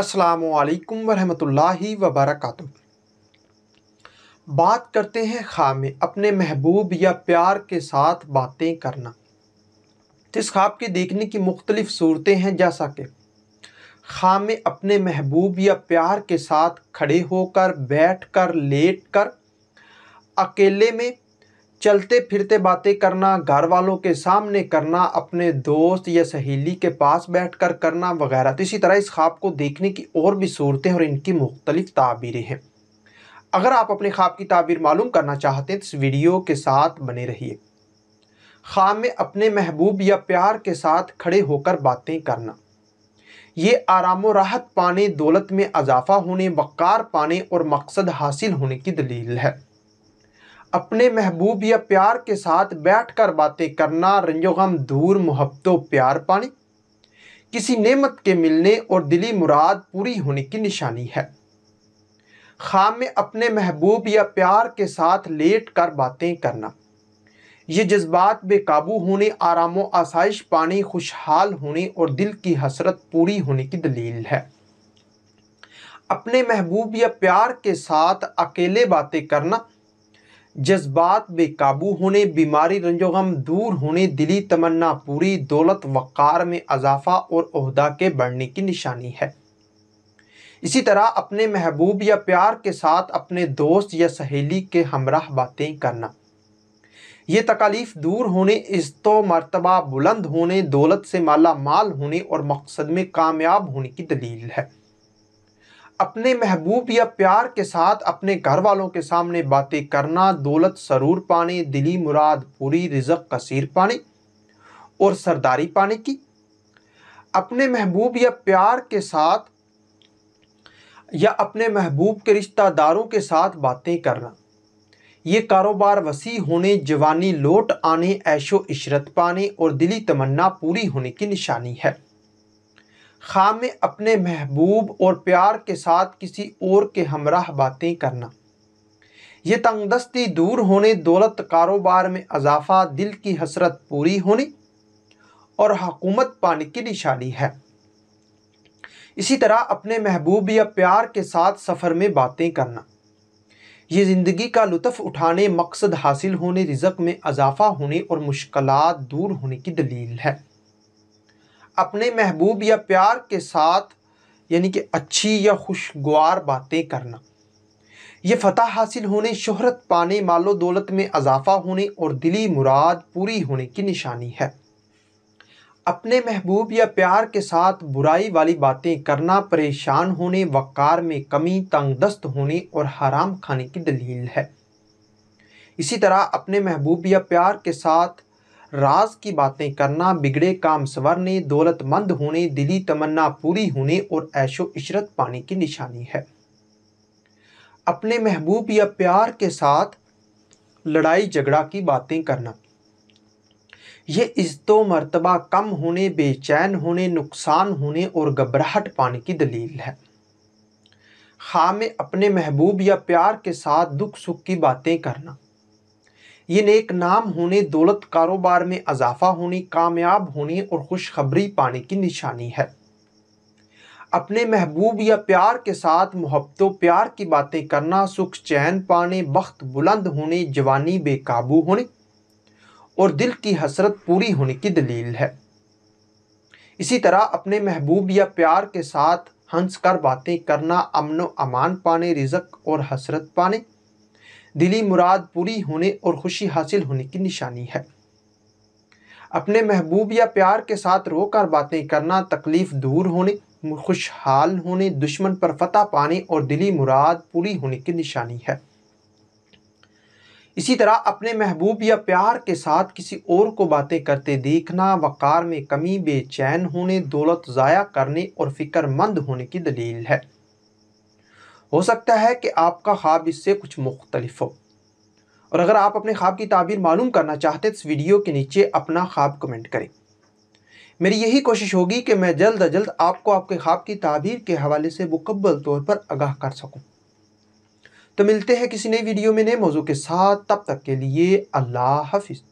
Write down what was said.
असलकम वरहमतुल्लाहि वबरकatuh बात करते हैं ख्वाब में अपने महबूब या प्यार के साथ बातें करना इस ख्वाब के देखने की मुख्तलिफ सूरतें हैं जैसा कि ख्वाब में अपने महबूब या प्यार के साथ खड़े होकर बैठ कर लेट कर अकेले में चलते फिरते बातें करना घर वालों के सामने करना अपने दोस्त या सहेली के पास बैठ कर करना वगैरह तो इसी तरह इस ख्वाब को देखने की और भी सूरतें और इनकी मुख्तलिफ ताबीरें हैं अगर आप अपने ख्वाब की ताबीर मालूम करना चाहते हैं तो इस वीडियो के साथ बने रहिए ख्वाब में अपने महबूब या प्यार के साथ खड़े होकर बातें करना ये आराम राहत पाने दौलत में अजाफा होने वक़ार पाने और मकसद हासिल होने की दलील है अपने महबूब या प्यार के साथ बैठकर बातें करना रंजो गम दूर मोहब्बतों प्यार पानी किसी नेमत के मिलने और दिली मुराद पूरी होने की निशानी है खाम में अपने महबूब या प्यार के साथ लेट कर बातें करना ये जज्बात बेकाबू होने आराम आसाइश पाने खुशहाल होने और दिल की हसरत पूरी होने की दलील है अपने महबूब या प्यार के साथ अकेले बातें करना जज्बात बेकाबू होने बीमारी रंजो गम दूर होने दिली तमन्ना पूरी दौलत वक़ार में अजाफा और अहदा के बढ़ने की निशानी है इसी तरह अपने महबूब या प्यार के साथ अपने दोस्त या सहेली के हमराह बातें करना ये तकालीफ दूर होने इज्तो मरतबा बुलंद होने दौलत से माला माल होने और मकसद में कामयाब होने की दलील है अपने महबूब या प्यार के साथ अपने घर वालों के सामने बातें करना दौलत सरूर पाने दिली मुराद पूरी रिजक कसीर पाने और सरदारी पाने की अपने महबूब या प्यार के साथ या अपने महबूब के रिश्तेदारों के साथ बातें करना ये कारोबार वसी होने जवानी लौट आने ऐशो इशरत पाने और दिली तमन्ना पूरी होने की निशानी है खामे अपने महबूब और प्यार के साथ किसी और के हमराह बातें करना ये तंगदस्ती दूर होने दौलत कारोबार में अजाफा दिल की हसरत पूरी होने और हकूमत पाने की निशानी है इसी तरह अपने महबूब या प्यार के साथ सफ़र में बातें करना ये ज़िंदगी का लुत्फ़ उठाने मकसद हासिल होने रिजक में अजाफा होने और मुश्किल दूर होने की दलील है अपने महबूब या प्यार के साथ यानी कि अच्छी या खुशगवार बातें करना ये फतह हासिल होने शहरत पाने मालो दौलत में अजाफा होने और दिली मुराद पूरी होने की निशानी है अपने महबूब या प्यार के साथ बुराई वाली बातें करना परेशान होने वक़ार में कमी तंगदस्त होने और हराम खाने की दलील है इसी तरह अपने महबूब या प्यार के साथ राज की बातें करना बिगड़े काम संवरने दौलतमंद होने दिली तमन्ना पूरी होने और ऐशो इशरत पाने की निशानी है अपने महबूब या प्यार के साथ लड़ाई झगड़ा की बातें करना ये इज्जतो मर्तबा कम होने बेचैन होने नुकसान होने और घबराहट पाने की दलील है खाम हाँ, अपने महबूब या प्यार के साथ दुख सुख की बातें करना ये नेक नाम होने दौलत कारोबार में अजाफा होने कामयाब होने और खुशखबरी पाने की निशानी है अपने महबूब या प्यार के साथ मोहब्बतों प्यार की बातें करना सुख चैन पाने बख्त बुलंद होने जवानी बेकाबू होने और दिल की हसरत पूरी होने की दलील है इसी तरह अपने महबूब या प्यार के साथ हंस कर बातें करना अमन व अमान पाने रिजक और हसरत पाने दिली मुराद पूरी होने और खुशी हासिल होने की निशानी है अपने महबूब या प्यार के साथ रोकर बातें करना तकलीफ़ दूर होने खुशहाल होने दुश्मन पर फतह पाने और दिली मुराद पूरी होने की निशानी है इसी तरह अपने महबूब या प्यार के साथ किसी और को बातें करते देखना वक़ार में कमी बेचैन होने दौलत ज़ाया करने और फ़िक्रमंद होने की दलील है हो सकता है कि आपका ख्वाब इससे कुछ मुख्तलिफ हो और अगर आप अपने ख्वाब की ताबीर मालूम करना चाहते तो इस वीडियो के नीचे अपना ख्वाब कमेंट करें मेरी यही कोशिश होगी कि मैं जल्द अज्द आपको आपके ख्वाब की ताबीर के हवाले से मुकम्मल तौर पर आगाह कर सकूँ तो मिलते हैं किसी नई वीडियो में नए मौजू के साथ तब तक के लिए अल्लाह हाफिज़